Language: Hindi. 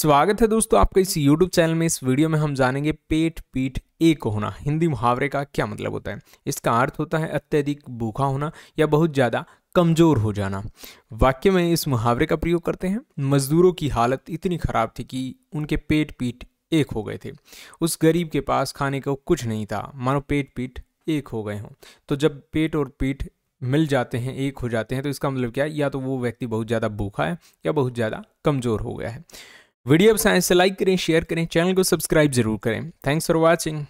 स्वागत है दोस्तों आपका इस YouTube चैनल में इस वीडियो में हम जानेंगे पेट पीठ एक होना हिंदी मुहावरे का क्या मतलब होता है इसका अर्थ होता है अत्यधिक भूखा होना या बहुत ज़्यादा कमज़ोर हो जाना वाक्य में इस मुहावरे का प्रयोग करते हैं मज़दूरों की हालत इतनी ख़राब थी कि उनके पेट पीठ एक हो गए थे उस गरीब के पास खाने को कुछ नहीं था मानो पेट पीठ एक हो गए हों तो जब पेट और पीठ मिल जाते हैं एक हो जाते हैं तो इसका मतलब क्या है या तो वो व्यक्ति बहुत ज़्यादा भूखा है या बहुत ज़्यादा कमज़ोर हो गया है वीडियो पसंद आए से तो लाइक करें शेयर करें चैनल को सब्सक्राइब जरूर करें थैंक्स फॉर वॉचिंग